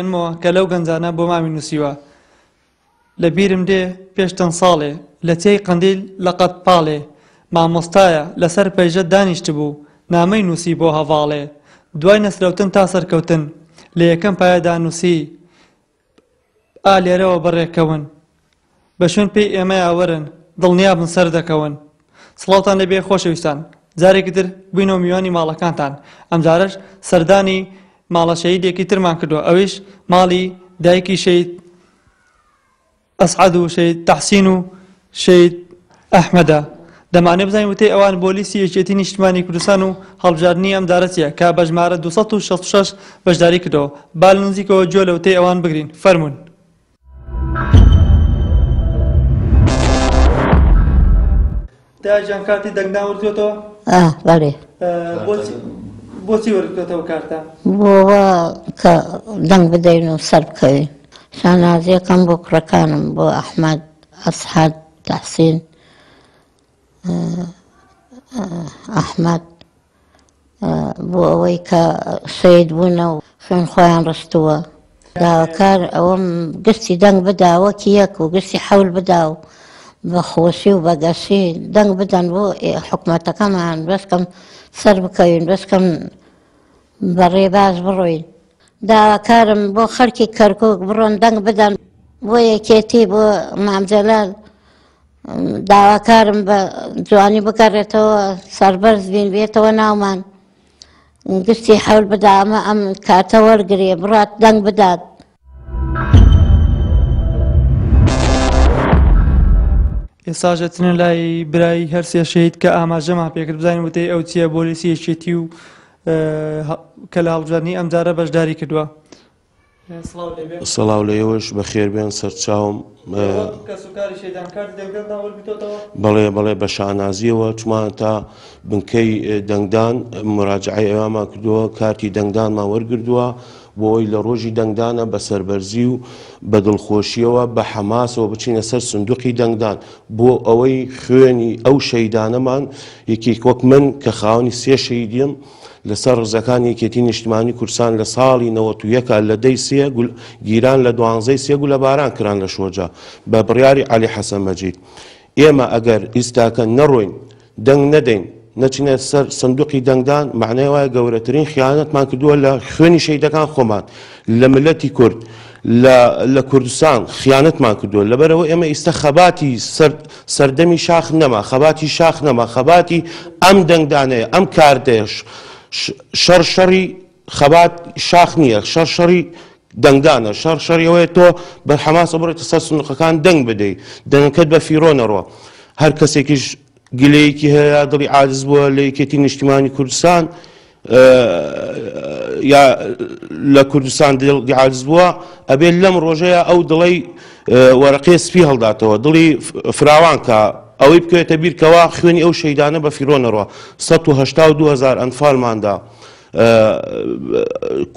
کنمەوە کە لەو گەنجانە بۆ مامی نووسیوە لە بیرم دێ پێشتەن ساڵێ لە تێی قندیل لەقەت پاڵێ مامۆستایە لەسەر پەیژە دانیشت بوو نامەی نووسی بۆ هەواڵێ دوای نەسرەوتن تا سەرکەوتن لە یەکەم پایەدا نووسی ئا لێرەوە بەڕێکەون بە شوێن پێی ئێمە یاوەرن دڵنیابن سەر دەکەون سڵاوتان لەبێ خۆشەویستان جارێکی در بووینەوە میوانی ماڵەکانتان ئەمجارش سەردانی ماڵە شەیدێکی ترمان کردووە ئەویش ماڵی دایکی شید ئەسعد و شید تەحسین و شید ئەحمەدا دەمانێ بزانین وتەی ئەوان بۆلیسی یەکێتی نیشتمانی کوردستان و هەڵبژاردننی ئەم دارەتە کە بەژمارە 1966 بەشداری کردەوە بال نزیکەوە جۆ لەوتەی ئەوان بگرین فەرمونون. داجان کاتی دەنگداوردێتەوە؟ بەێ. بۆچی وەرگتەوە کارتە بۆوە کە دەنگ بدەین و سەر بکەین شانازیەکەم بۆ کوڕەکانم بۆ ئەحمد ئەسحاد تەحسین ئەحمد بۆ ئەوەی کە سید بوونە و خوێن خۆیان ڕستووە داواکار ئەوەم گشتی دەنگ بداوەکی یەک و گشتی حەول بدا و بە خۆشی و بەگەشی دەنگ بدەن بۆ حکوومەتەکەمان بەسکەم سەر بکەین بەسکەم بە ڕێباز بڕۆین داواکارم بۆ خەرکی کەرکک بڕۆن دەنگ بدەن بۆ یەکێتی بۆ مامجەلال داواکارم بە جوانی بگەڕێتەوە سربەرز بین بێتەوە ناومان گشتی حول بدا ئەمە ئەم کارتە وەرگێ بڕات دەنگ بدات ئێساژەتنە لای برایی هەرسێ شەیت کە ئاماژەما پێکرد بزانین وتەی ئەو چییە بۆلیسی یەکێتی و کە لە هەڵبژانی ئەمجارە بەشداری کردووە. سەڵاو لە ئێوەش بەخێربێن سەرچاوم بەڵێ بەڵێ بە شانازیەوە چمان تا بنکەی دەنگدان مراجعی ئێوامە کردووە کارتی دەنگدانمان وەرگردووە بۆ ئەوی لە ڕۆژی دەنگدانە بە سربەرزی و بە دڵخۆشیەوە بە حەماسەوە بچینە سەر سندوقی دەنگدان بۆ ئەوەی خوێنی ئەو شەیدانەمان یەکێک وەک من کە خاوەنی سێ شەیدیم لەسەر ڕزەکانی یەکێتی نیشتمانی کورسان لە ساڵی نەوەتویەکە لە دەی سێ گیران لە دوانزەی سێگو لە باران کران لە شۆجا بە بڕیاری علی حەسە مەجید ئێمە ئەگەر ئیستاکە نەڕۆین دەنگ نەدەین نەچینە سەر سندوقی دەنگدان معنای وایە گەورەترین خیانەتمان کردووە لە خوێنی شەیدەکان خۆمان لە ملەتی کورد لە کوردستان خیانەتمان کردووە لەبەرەوە ئێمە ئێستا خەباتی سەردەمی شاخ نەما خەباتی شاخ نەما خەباتی ئەم دەنگدانەیە ئەم کاردێش شەر شەڕی خەبات شاخ نییە شەر شەڕی دەنگدانە شەر شەریەوەی تۆ بە حەماسە بڕێتە سەر سنوقەکان دەنگ بدەیت دەنگەکەت بە فیرۆنەڕۆ هەر کەسێکیش گلەیەکی هەیە دڵی عادز بووە لە یەکێتی نیشتیمانی کوردستان یا لە کوردستان دڵی عادز بووە ئەبێت لەم ڕۆژەیە ئەو دڵی وەرەقێ سپی هەڵداتەوە دڵی فراوان کە ئەوەی بکەوێتە بیرکەوە خوێنی ئەو شەیدانە بە فیرۆنەڕەوە 1970 ئەنفالماندا.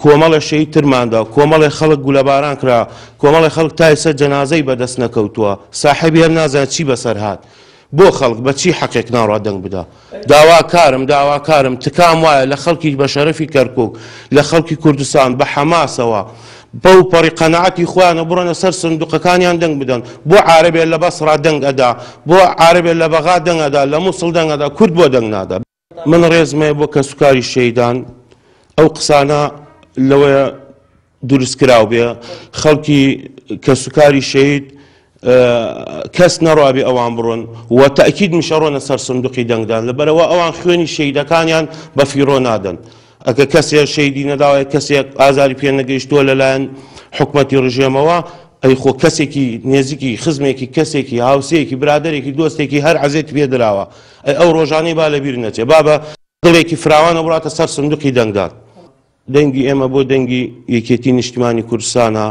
کۆمەڵە شەی ترماندا کۆمەڵی خەڵک گولەباران کرا کۆمەڵی خەڵک تا ئێستا جەنازەی بەدەست نەکەوتووە ساحبی هەر نازان چی بەسەر هاات بۆ خەڵک بە چی حەقێک ناڕوا دەنگ بدا داوا کارم داوا کارم تکام وایە لە خەڵکی بە شەرفی کەرکک لە خەڵکی کوردستان بە حەماسەوە بەو پەڕی قەنعاتی خوانە بڕۆنە سەر سندوقەکانیان دەنگ بدەن بۆ عربێ لە بەسرا دەنگ ئەدا بۆ عربێ لە بەغا دەنگەدا لە مووسڵ دەنگەدا کورد بۆ دەنگ نادا من ڕێزمەیە بۆ کە سوکاری شەیدان ئەو قسانە لەوەیە دروستکرااو بێ خەڵکی کە سوکاری شەید کەس نەڕابی ئەوان بڕۆن و تاکید میشەڕۆنە سەر سندوقی دەنگدان لەبەرەوە ئەوان خوێنی شەیدەکانیان بە فیرۆ نادەن. ئەگە کەسێک شەیدی نەداوای کەسێک ئازاری پێ نەگەیشتووە لەلایەن حکومەتی ڕژێمەوە ئەی خۆ کەسێکی نێزیکی خزمێکی کەسێکی هاوسەیەکی برادێکی دۆستێکی هەر عزێت پێدراوە ئەی ئەو ڕۆژانەی با لەبییر نەچێ بابە دڵێکی فراوانە وڵاتە سەر سندوقی دەنگدان دەنگی ئێمە بۆ دەنگی یەکێتی نیشتمانی کوردستانە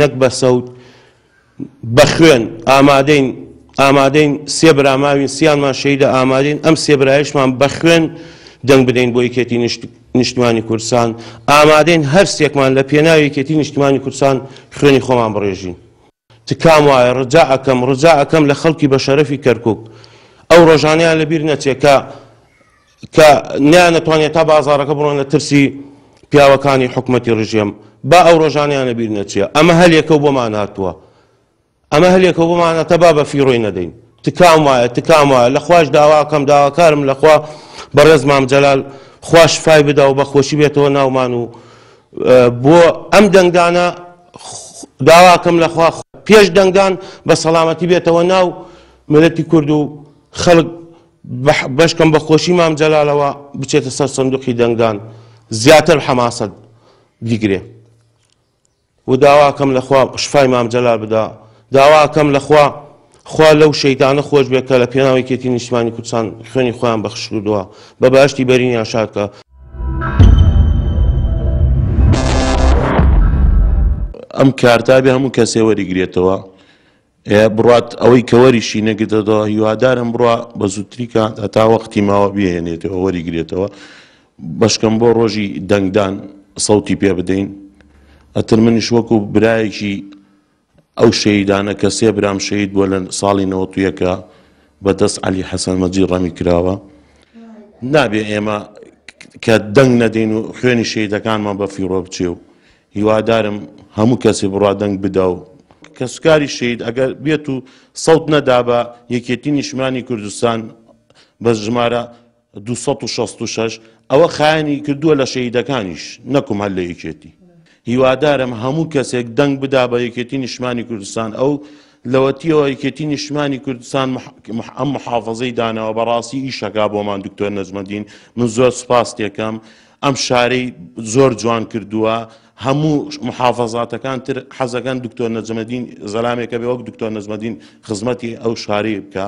نەک بە سەوت بە خوێن ئامادەین ئامادەین سێ براماوین سیانمان شەیدا ئامادەین ئەم سێبرایشمان بە خوێن دەنگ بدەین بۆ یکێتی نیشتمانی کورسان ئامادەین هەر سێکمان لە پێناوی یکێتی نیشتمانی کورسان خوێنی خۆمان بڕێژین تکام وایە ڕجا ئەەکەم ڕجا ئەەکەم لە خەڵکی بە شەرەفی کەرکک ئەو ڕۆژانیان لەبییر نەچێکە کە نیانەتوانێت تا بازارەکە بڕۆن لە ترسی پیاوەکانی حکومەتی ڕژێم با ئەو ڕۆژانیان لەبییر نەچێت ئەمە هەلێکە بۆمان هاتووە ئەمە هەلێکەوە بمانە تەبا بە فیڕۆی نەدەین تکام وایە تکام وایە لەخواش داواکەم داواکارم لەخوا بەڕێز مام جەلال خوش فای بدا و بەخۆشی بێتەوە ناومان و بۆ ئەم دەنگدانە داواکەم لەخوا پێش دەنگدان بە سەلامەتی بێتەوە ناو ملەتی کورد و خەڵک بەشکەم بەخۆشی مام جەلالەوە بچێتە سەر سندوقی دەنگدان زیاتر حەماسەت دیگرێ و داواکەم لەخوا شفای مام جەلال بدا داواکەم لەخوا خوا لەو شەیدانە خۆش بێت کە لە پێناوی کێتی نیشتمانی کوردستان خوێنی خۆیان بەخشودووە بە باشتی بەرینیان شادکە. ئەم کارتابی هەموو کەسێ وەریگرێتەوە بڕات ئەوەی کەوەریشی نەگرێتەوە هیوادارم بڕە بە زووتری کات هەتا وەختی ماوە بێنێتەوە وەریگرێتەوە بەشکەم بۆ ڕۆژی دەنگدان سەوتی پێ بدەین ئەتر منیش وەکو برایەکی ئەو شەیدانە کە سێ برام شەید بووە لە ساڵی نەوەتویەکە بەدەست علی حەسەن مەجی ڕەمی کراوە نابێ ئێمە کە دەنگ نەدەین و خوێنی شەیدەکانمان بە فیڕۆ بچێ و هیوادارم هەموو کەسی بڕوا دەنگ بدا و کەسوکاری شید ئەگەر بێت و سەوت نەدا بە یەکێتی نیشمانی کوردستان بە ژمارە 266 ئەوە خایانی کردووە لە شەیدەکانیش نەکم هەل لە یەکێتی هیوادارم هەموو کەسێک دەنگ بدا بە یەکێتی نیشمانی کوردستان ئەو لەوەتیەوە یەکێتی نیشمانی کوردستان ئەم محافظەی دانەوە بەڕاستی ئیشەکا بۆمان دکتۆر نەزمەدین من زۆر سپاس تێکەم ئەم شارەی زۆر جوان کردووە هەموو محافظاتەکان تر حەزەکان دکتۆر نەزمەدین زەلامێکە بێ وەک دکتۆر نەزمەدین خزمەتی ئەو شارەی بکە.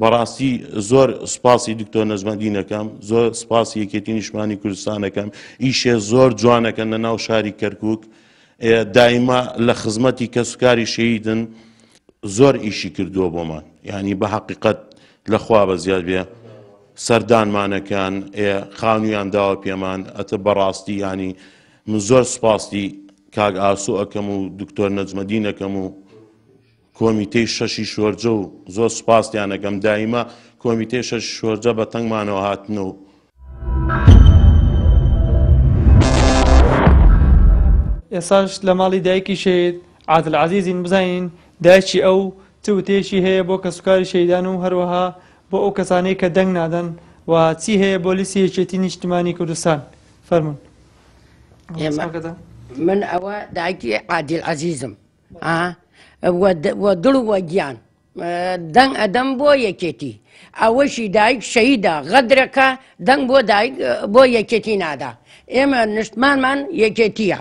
بەڕاستی زۆر سپاسی دکتۆر نەزمەدینەکەم زۆر سپاسی یەکێتی نیشمانی کوردستانەکەم ئیشێ زۆر جوانەکەن لە ناو شاری کەرکک دایما لە خزمەتی کەسوکاری شەیدن زۆر ئیشی کردووە بۆمان ینی بە حقیقت لەخوا بە زیاد بێ سەردانمانەکان خانویان داوە پێمان ئەتە بەڕاستی ینی من زۆر سپاسی کاگ ئاسوو ئەەکەم و دکتۆر نەجمەدینەکەم و کۆمیتەی شەشی شوەرجە و زۆر سوپاسیانەگەم دایمە کۆمیتەی شەش شوەرجە بە تەنگمانەوە هاتنەوە. ئێساش لە ماڵی دایکی شێت عادل عزیزین بزانین دایکی ئەو توتێشی هەیە بۆ کە سوکاری شەیدان و هەروەها بۆ ئەو کەسانەی کە دەنگ نادەن و چی هەیە بۆ لیسی یەکێتی نیشتمانی کوردستان فەرمون من ئەوە دایکی عادل عزیزم. دڵ وە گیان دەنگ ئەدەم بۆ یەکێتی ئەوەشی دایک شەیدا غەدرەکە دەنگ بۆ دایک بۆ یەکێتی نادا ئێمە نشتمانمان یەکێتیە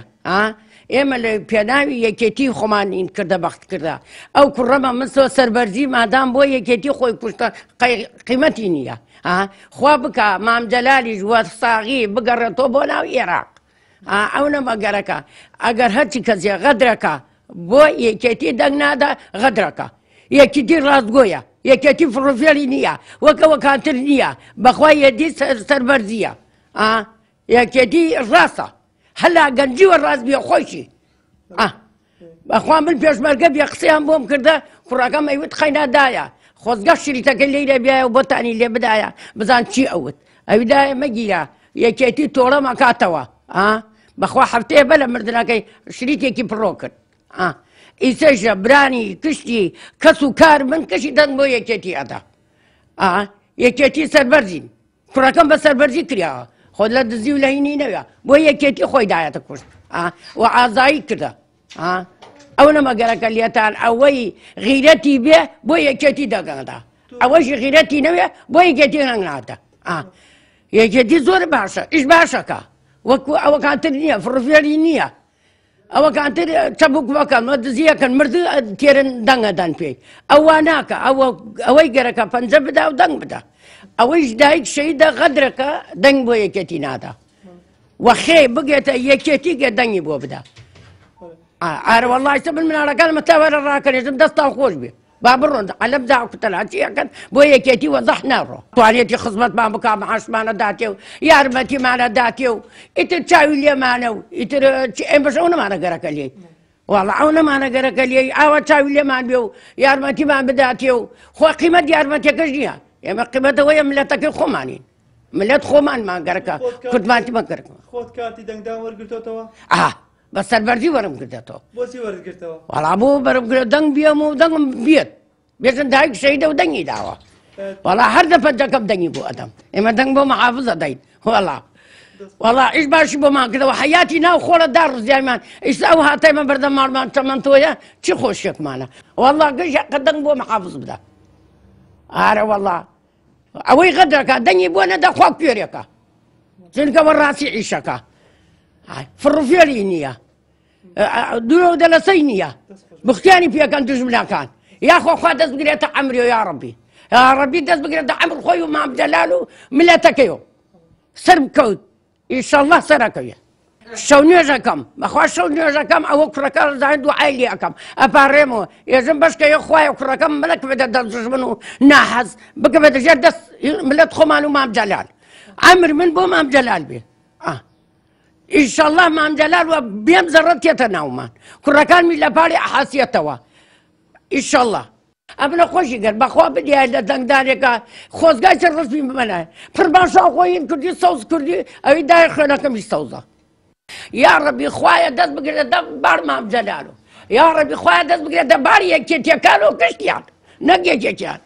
ئێمە لە پێناوی یەکێتی خۆمانین کردە بەخت کردە ئەو کوڕەمە من سۆ سەربەرزی مادام بۆ یەکێتی خۆی کوشتە قیمەتی نییە خوا بکە مامجەلالی ژوە ساغی بگەڕێتەوە بۆ ناو عێراق ئەو نەمەگەرەکە ئەگەر هەرچی کەسیە غەدرەکە بۆ یەکێتی دەنگ نادا غەدرەکە یەکیتی ڕاستگۆیە یەکێتی فڕۆفێری نییە وەکەوە کاتر نییە بەخوای یەدی سەربەرزیە یەکێتی ڕاستە هەلا گەنجیوە ڕاست بێ خۆشی بەخوا من پێشمەرگە بێ قسەیان بۆم کردە کوڕەکەم ئەیوت خەینادایە خۆزگە شریتەکە لێرە بیایە و بۆتانی لێ بدایە بزان چی ئەوت ئەویدایە مەگیرە یەکێتی تۆڕە مەکاتەوە بەخوا هەفتەیە بە لە مردنەکەی شریکێکی پڕۆ کرد ئیسە ژەبرانی کشتی کەس و کار من کەشی دەنگ بۆ یەکێتی ئەدا یەکێتی سەربەرزین کوڕەکەم بە سەربەرزی کراوە خۆت لە دزی و لەینی نەوێ بۆ یەکێتی خۆیداەتە کورت و ئازایی کردە ئەو نەمەگەرەکە لێتان ئەوەی غیرەتی بێ بۆ یەکێتی دەگەڵدا ئەوەشی غیرەتی نەوێ بۆ یەکێتی ڕنگناتە یەکێتی زۆر باشە ئیش باشەکە وەکو ئەوە کاتر نییە فڕفێری نییە ئەوەکانتر چەبووکوەکان دزیەکەن مرد تێرن دەنگەدان پێی ئەوە ناکە ئەوەی گەرەکە پەنجە بدا و دەنگ بدا ئەوەیش دایک شەیدا غەدرەکە دەنگ بۆ یەکێتی نادا وەخێ بگێتە یەکێتی گە دەنگی بۆ بدا ئارەوەڵی سە من منارەکانمە تاوەرە ڕاکەێتم دەستان خۆش بێ بابرون علم داعك طلعت كان بويا كيتي وضح نارو تواليتي خصمت مع بكا معاش معنا داتيو يا رمتي معنا داتيو تشاوي لي معنا ام باش انا معنا إيه، قراك لي والله عونا معنا قراك لي اوا تشاوي لي معنا بيو يا رمتي ما بداتيو خو قيمة يا رمتي كجيا يا قيمة ويا ملاتك الخماني ملات خمان ما قراك كنت ما تبكرك خوت كارتي دنگ داور قلتو توا اه بسر بردی برم کرده تو بسی برد بۆچی وەرگرتەوە وەڵا برم کرده دنگ بیام و دنگ بیاد بێتن دایک شەیدە و دەنگی داوە وەڵا هەردە پەنجەکەم دەنگی بۆ ئەدەم ئێمە دەنگ بۆ مەحافزە دایت وەڵا وەڵا ئیش باشی کرده و حیاتی ناو خۆرە دار ڕزیایمان او ئەو من بردم مارمان چەمەند تۆیە چی خۆشێکمانە وەڵا گەشەکە دەنگ بۆ آره بدە اوی غدر که غەدرەکە دەنگی بۆ نەدە که پێرێکە و راسی ڕاستی که آه، في الرفيالينية آه، آه، ديو دلسينية بختاني فيها كان تجملا كان يا خو خو دز بقريتا عمري يا ربي يا ربي دز بقريتا عمر خوي وما بدلالو ملا سرب كود ان شاء الله سركيه شو نيجاكم اخوا شو نيجاكم او زايد زعندو عائليكم اباريمو يزم باش كي خويا كركم ملك بدا درج منو ناحز بقى بدا جدس ملت خمانو ما بجلال عمر من بو ما بجلال بيه انشالله مام جلال و بیم زرد کیتا ناومان کرکان من لپاری احاسيه توا ان شاء الله گر خوشي قال ایل بدي هذا که داريكا چه رسمی بمنه پرمان شا خوین کردی سوز كردي اوی دای خیلکم ایش سوزا یا ربی خواه دست بگیره دا بار مام جلالو یا ربی خواه دست بگیره دا بار یکی تیکالو کشتیان نگی جیان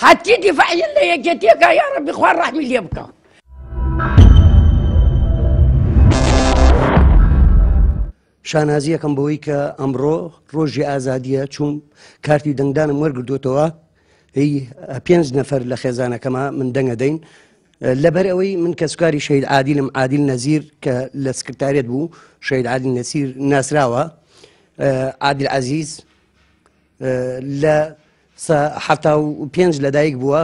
حتی دفعی اللہ یکی تیکا یا ربی خواه رحمی ليبكا شانازیەکەم بەوەی کە ئەمڕۆ ڕۆژی ئازادیە چوم کارتی دەنگدانم وەرگردوتەوە هی پێنج نەفەر لە خێزانەکەما من دەنگە دەین لەبەر ئەوەی من کە سوکاری شەید عادیلم عادیل نەزیر کە لە سکرتارێت بوو شەید عادیل نەسیر ناسراوە عادل عزیز لە حتا و پێنج لەدایک بووە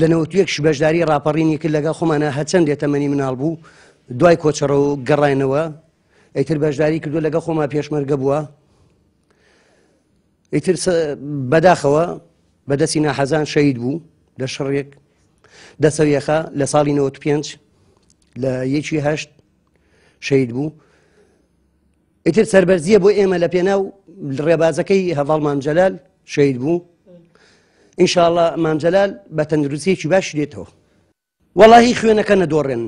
لە نەوتویەک شبەشداری ڕاپەڕینی کرد لەگە خۆمانە هەچەندێتە مەنی مناڵ بوو دوای کۆچەڕە و گەڕینەوە ئیتر بەشداری کردو لەگە خۆما پێشمەرگە بووە ئیتر بەداخەوە بەدەستی ناحەزان شەید بوو لە شڕێک دەسەویەخە لە ساڵی 95 لە یەکی هەشت شەید بوو ئیتر سربەرزیە بۆ ئێمە لە پێناو ڕێبازەکەی هەواڵ مامجەلال شەید بوو ئینشاءله مامجەلال بە تەندروستیەکی باش دێتەوە وەڵی خوێنەکە نەدۆڕێن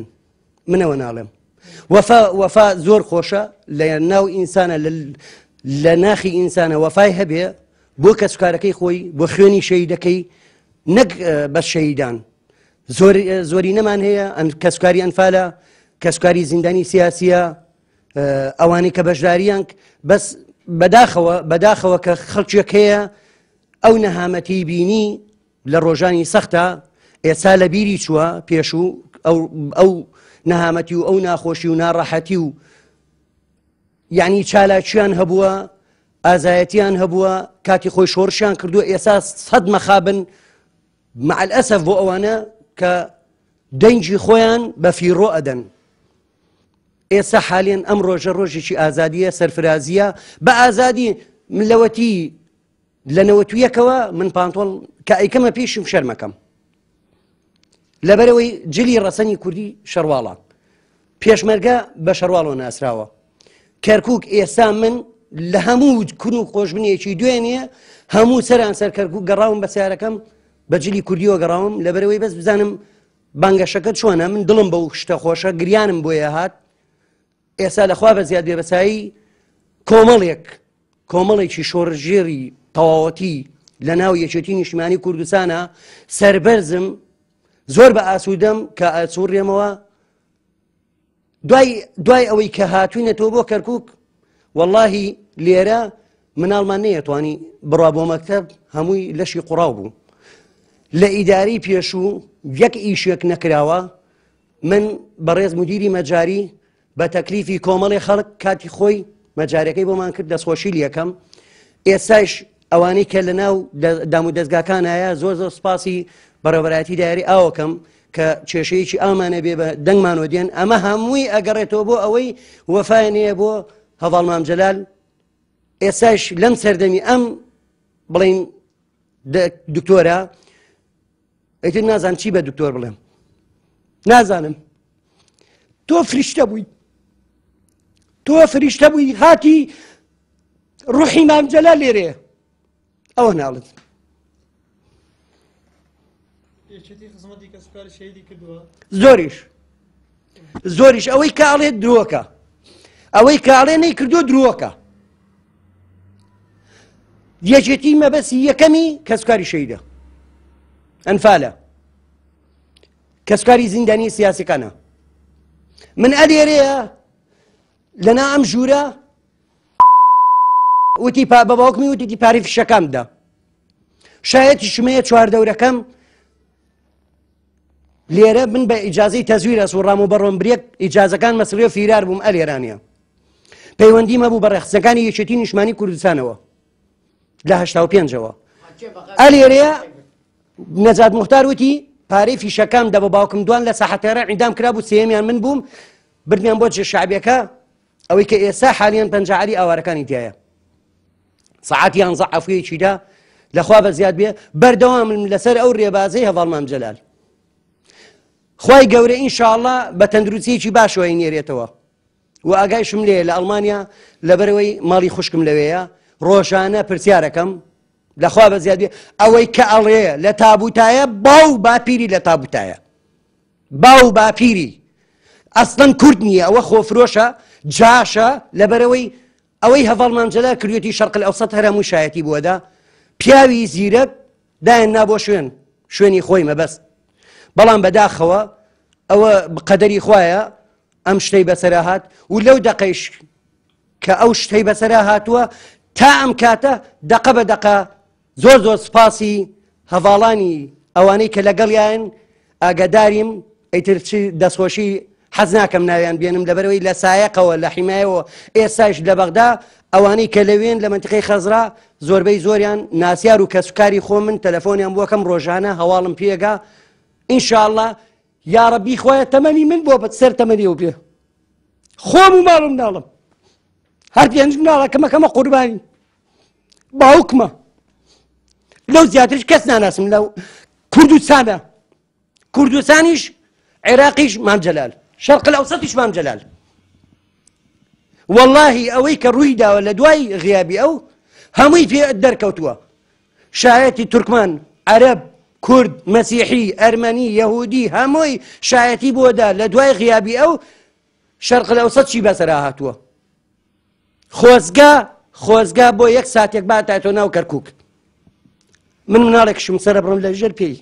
منەوە ناڵێم وەفا زۆر خۆشە لە ناو ئینسانە لە ناخی ئینسانە وەفای هەبێ بۆ کەسوکارەکەی خۆی بۆ خوێنی شەیدەکەی نەک بە شەیدان زۆری نەمان هەیە ئەن کەسوکاری ئەنفالە کەسوکاری زیندانی سیاسیە ئەوانی کە بەشداریان بەس بەداخەوە بەداخەوە کە خەڵکیەک هەیە ئەو نەهامەتی بینی لە ڕۆژانی سەختە ئێسا لە بیری چووە پێشوو ئەو نەهامەتی و ئەو ناخۆشی و ناڕەحەتی و یعنی چالاکییان هەبووە ئازایەتیان هەبووە کاتی خۆی شۆڕشیان کردووە ئێسا سەد مەخابن معل ئەسف بۆ ئەوانە کە دەنجی خۆیان بە فیرۆ ئەدەن ئێستا حالێن ئەم ڕۆژە ڕۆژێکی ئازادیە سەرفرازیە بە ئازادی من لەوەتی لە نەوەتویەکەوە من پانتۆڵ کە ئەیکەمە پیشم شەرمەکەم لەبەرەوەی جلی ڕەسەنی کوردی شەرواڵان پێشمەرگە بە شەرواڵەوە ناسراوە کەرکک ئێستا من لە هەموو کون و خۆشبنیەکی دوێنێ هەموو سەران سەر کەرکک گەڕاوم بە سیارەکەم بە جلی کوردیەوە گەڕاوم لەبەرەوەی بەس بزانم بانگەشەکە چۆنە من دڵم بە و شتە خۆشە گریانم بۆیە هات ئێستا لەخوا بە زیاد بێبەسایی کۆمەڵێک کۆمەڵێکی شۆڕژێری تەواوەتی لە ناو یەکێتی نیشتمانی کوردستانە سربەرزم زۆر بە ئاسوودەم کە ئاچوڕێمەوە دوای ئەوەی کە هاتوینەتەوە بۆ کەرکک واللهی لێرە مناڵمان نەیەتوانی بڕا بۆ مەکتب هەمووی لەشی قوڕاو بوو لە ئیداری پێشوو یەک ئیشێک نەکراوە من بەڕێز مدیری مەجاری بە تەکلیفی کۆمەڵی خەڵک کاتی خۆی مەجارەکەی بۆمان کرد دەستخۆشی یەکەم ئێساش ئەوانەی کە لە ناو دام و دەستگاکانایە زۆر زۆر سپاسی بەڕێبەتی داری ئاوەکەم کە کێشەیەکی ئامانە بێ بە دەنگمانۆ دێن ئەمە هەمووی ئەگەڕێتەوە بۆ ئەوەی وەفاەنەیە بۆ هەواڵ مامجلال ئێساش لەم سەردەمی ئەم بڵین دکتۆرە ئەیتر نازان چی بە دکتۆر بڵێم نازانم تۆ فریشتە بووی تۆ فریشتە بووی هاتی ڕوحی مامجلال لێرێ ئەوە ناڵت زۆریش زۆریش ئەوەی کاڵێت درۆکە ئەوەی کاڵێ نەی کردو درۆکە یەکێتی مەبەسی یەکەمی کەسکاری شەیدە ئەنفالە کەسکاری زیندانی سیاسەکانە من ئەدێرەیە لەنا ئەم ژوورە وتی پا بەباوکمی وتی پارێفشەکەمدا شایەتی شمەیە چواردەورەکەم لێرە من بە ئیجازەی تەزویرە سوڕام و بەڕۆمبرێک ئیجازەکان مەسرڕێ و فیرار بووم ئەلێرانە پەیوەندی مەبوو بە ڕێخسەکانی یەکێتی نیشمانی کوردستانەوە لە هشتا و پێنجەوە ئەلێرەیە نەجات مختار وتی پارەی فیشەکان دە بە باوکم دوان لە سەحەتێرە عیدام کرابوو سێمیان من بووم برمیان بۆ جێ شعبەکە ئەوەی کە ئێستا حالیان پەنجعری ئاوارەکانی دیایە ساعتیان زعفوی چیدا لەخوا بە زیاد بێ بەردەوام لەسەر ئەو ڕێبازەی هەواڵمان جەلال خی گەورە ئینشاءله بە تەندروستیەکی باشەوەی نێرێتەوە و ئاگایشم لێ لە ئەلمانیا لەبەرەوەی ماڵی خوشکم لەوەیە ڕۆژانە پرسیارەکەم لەخوا بە زیادی ئەوەی کە ئەڵێ لە تابوتایە باو باپیری لە تابوتایە باو باپیری ئەستن کورد نییە ئەوە خۆفرۆشە جاشە لەبەرەوەی ئەوەی هەڤڵمانجلە کردێتی شەرقل ئەوسەد هەرە موشایەتی بووەدا پیاوی زیرەک دایان نابۆ شوێن شوێنی خۆی مەبەست بەڵام بەداخەوە ئەوە قەدەری خویە ئەم شتەی بەسرە هاات و لەو دقەیش کە ئەو شتەی بەسرە هاتووە تا ئەم کاتە دقە بە دقە زۆر زۆر سپاسی هەواڵانی ئەوانەی کە لەگەڵیان ئاگداریم ئەیتر دەستۆشی حەز ناکەم ناویان بێنم لەبەرەوەی لە سایەقەوە لە حیمایەوە ئێساش لە بەغدا ئەوانەی کە لەوێن لە منتقی خەزرا زۆربەی زۆریان ناسیار و کەسوکاری خۆ من تەلەفۆنیان بووەکەم ڕۆژانە هەواڵم پێگا ان شاء الله يا ربي خويا تمني من بۆ بە سەر تەمەنی و بێ خۆم و ماڵم كما كما پێنج باوكما لو باوکمە كاسنا ناس من لو لەو کوردستانە کوردستانیش عێراقیش جلال شرق الاوسط مامجلال مام جلال والله اويك رويدا ولا دواي غيابي او همي في الدركوتوا شايتي تركمان عرب کورد مەسیحی ئەرمەنی یەهودی هەمووی شایەتی بۆدا لە دوای غیابی ئەو شەرق لە ئەوسە چی بەسەرا هاتووە خۆزگا خۆزگا بۆ یەک ساتێک با تا تۆ ناو کەرکک من مناڵێکشم سەرە بڕم لە ژەر پێی